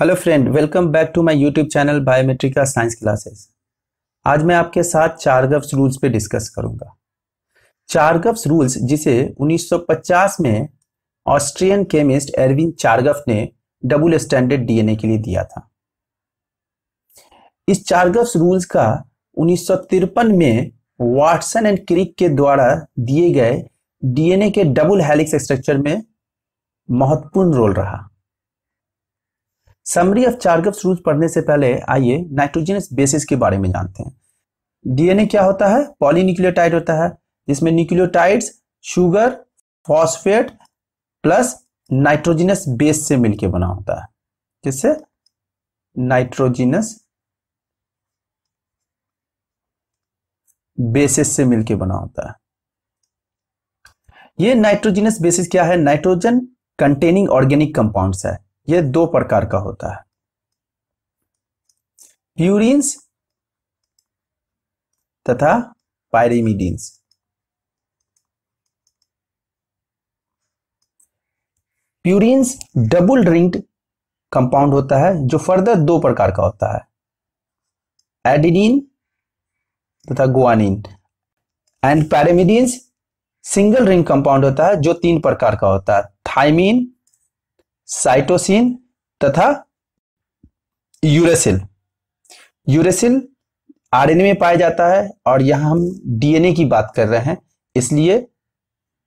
hello friend welcome back to my YouTube channel Biometrica science classes आज मैं आपके साथ चार्गव्स रूल्स पे डिस्कस करूंगा चार्गव्स रूल्स जिसे 1950 में ऑस्ट्रियन केमिस्ट एरविन चारगफ ने डबल स्टैंडर्ड डीएनए के लिए दिया था इस चार्गव्स रूल्स का उन्नीस में वाटसन एंड क्रिक के द्वारा दिए गए डीएनए के डबल हेलिक्स स्ट्रक्चर में महत्वपूर्ण रोल रहा समरी ऑफ चार्गव्स रूल पढ़ने से पहले आइए नाइट्रोजनस बेसिस के बारे में जानते हैं डीएनए क्या होता है पॉलीन्यूक्लियोटाइड होता है जिसमें nucleotides sugar phosphate plus nitrogenous base से मिलके बना होता है जिससे नाइट्रोजिनस बेसिस से मिलके बना होता है ये नाइट्रोजिनस बेसिस क्या है नाइट्रोजन कंटेनिंग ऑर्गेनिक कंपाउंड्स है यह दो प्रकार का होता है प्यूरिन्स तथा pyrimidines purines double ringed compound होता है जो फर्दर दो प्रकार का होता है एडिनिन तथा guanine and pyrimidines single ring compound होता है जो तीन प्रकार का होता है थाइमिन साइटोसिन तथा यूरेसिल यूरेसिल आरएनए में पाया जाता है और यहां हम डीएनए की बात कर रहे हैं इसलिए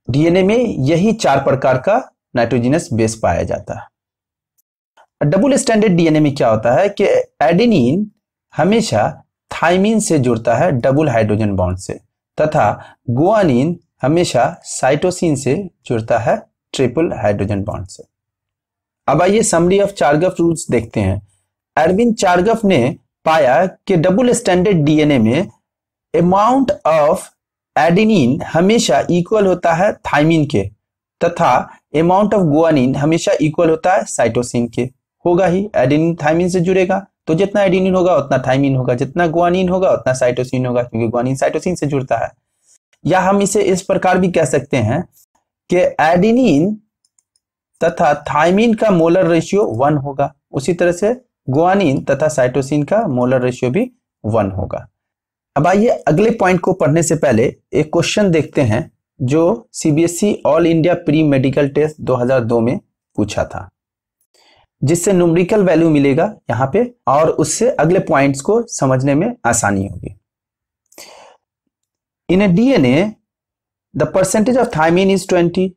डीएनए में यही चार प्रकार का नाइट्रोजिनस बेस पाया जाता है डबल स्टैंडर्ड डीएनए में क्या होता है कि एडेनिन हमेशा थाइमिन से जुड़ता है डबल हाइड्रोजन बॉन्ड से तथा गुआनिन हमेशा साइटोसिन से जुड़ता है ट्रिपल हाइड्रोजन बॉन्ड से अब आइए समरी ऑफ चार्गफ रूल्स देखते हैं अरविंद चार्गफ ने पाया कि डबल स्टैंडर्ड डीएनए में अमाउंट ऑफ एडिनिन हमेशा इक्वल होता है थाइमिन के तथा अमाउंट ऑफ गुआनिन हमेशा इक्वल होता है साइटोसिन के होगा ही एडिनिन थाइमिन से जुड़ेगा तो जितना एडिनिन होगा उतना थाइमिन होगा जितना गुआनिन होगा उतना साइटोसिन होगा क्योंकि गुआनिन साइटोसिन से जुड़ता है या हम इसे इस प्रकार भी कह सकते हैं कि एडिनिन तथा थायमिन का मोलर रेशियो वन होगा उसी तरह से गुआनिन तथा साइटोसिन का मोलर रेशियो भी वन होगा अब आइए अगले पॉइंट को पढ़ने से पहले एक क्वेश्चन देखते हैं जो CBSE all India pre medical test 2002 में पूछा था जिससे न्यूमरिकल वैल्यू मिलेगा यहां पे और उससे अगले पॉइंट्स को समझने में आसानी होगी in a DNA the percentage of thymine is twenty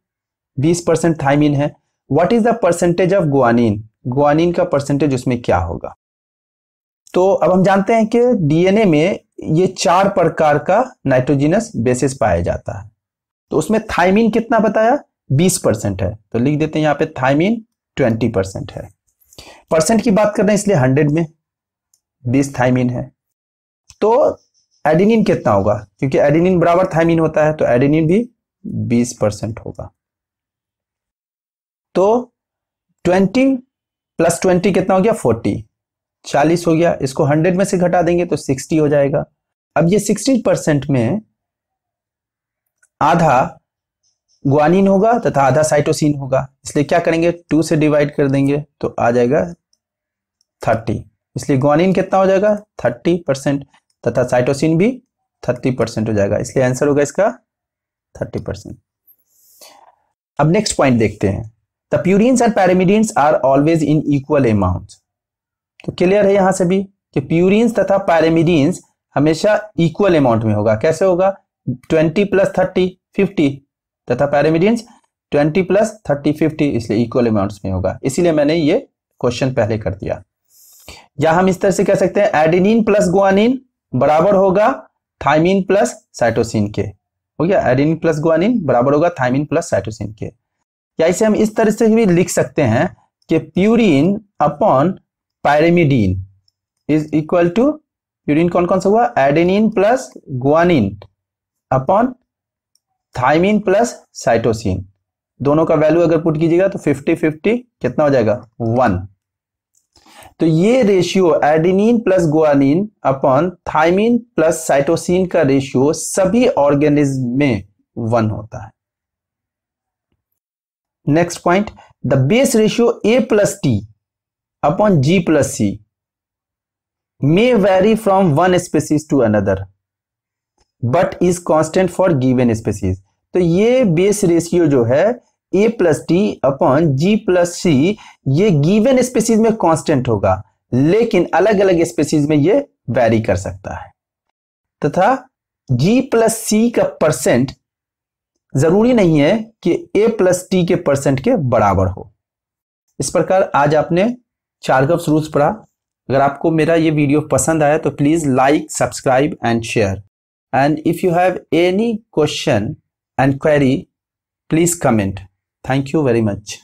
बीस परसेंट थाइमिन है what is the percentage of guanine guanine का परसेंटेज उसमें क्या होगा तो अब हम जानते हैं कि डीएनए में ये चार प्रकार का नाइट्रोजिनस बेसिस पाया जाता है तो उसमें थाइमिन कितना बताया 20 परसेंट है तो लिख देते हैं यहां पे थाइमिन 20 परसेंट है परसेंट की बात कर रहे हैं इसलिए 100 में 20 थाइमिन है तो एडिनिन कितना होगा क्योंकि एडिनिन बराबर थाइमिन होता है तो एडिनिन भी 20 परसेंट होगा तो ट्वेंटी प्लस ट्वेंटी कितना हो गया फोर्टी चालीस हो गया इसको हंड्रेड में से घटा देंगे तो सिक्सटी हो जाएगा अब ये सिक्सटी परसेंट में आधा ग्वानिन होगा तथा आधा साइटोसिन होगा इसलिए क्या करेंगे टू से डिवाइड कर देंगे तो आ जाएगा थर्टी इसलिए ग्वानिन कितना हो जाएगा थर्टी परसेंट तथा साइटोसिन भी थर्टी परसेंट हो जाएगा इसलिए आंसर होगा इसका थर्टी परसेंट अब नेक्स्ट पॉइंट देखते हैं the purines and pyrimidines are always in equal amount तो क्लियर है यहां से भी कि प्यूरिन्स तथा पैरामिडीन्स हमेशा इक्वल अमाउंट में होगा कैसे होगा 20 प्लस 30 50 तथा पैरामिडीन्स 20 प्लस 30 50 इसलिए इक्वल अमाउंट में होगा इसीलिए मैंने ये क्वेश्चन पहले कर दिया या हम इस तरह से कह सकते हैं एडिनिन प्लस गुआनिन बराबर होगा थाइमिन प्लस साइटोसिन के हो गया एडिनिन प्लस गुआनिन बराबर होगा थाइमिन प्लस साइटोसिन के या इसे हम इस तरह से भी लिख सकते हैं कि purine upon pyrimidine is equal to purine कौन कौन सा हुआ adenine plus guanine upon thymine plus cytosine दोनों का वैल्यू अगर पुट कीजिएगा तो 50 50 कितना हो जाएगा वन तो ये ratio adenine plus guanine upon thymine plus cytosine का रेशियो सभी ऑर्गेनिज्म में वन होता है next point the base ratio A plus T upon G plus C may vary from one species to another but is constant for given species तो ये base ratio जो है A plus T upon G plus C ये given species में constant होगा लेकिन अलग अलग स्पेसीज में ये वैरी कर सकता है तथा जी प्लस सी का परसेंट जरूरी नहीं है कि ए प्लस टी के परसेंट के बराबर हो इस प्रकार आज आपने चारगप्स रूल्स पढ़ा अगर आपको मेरा ये वीडियो पसंद आया तो please like subscribe and share and if you have any question and query please comment thank you very much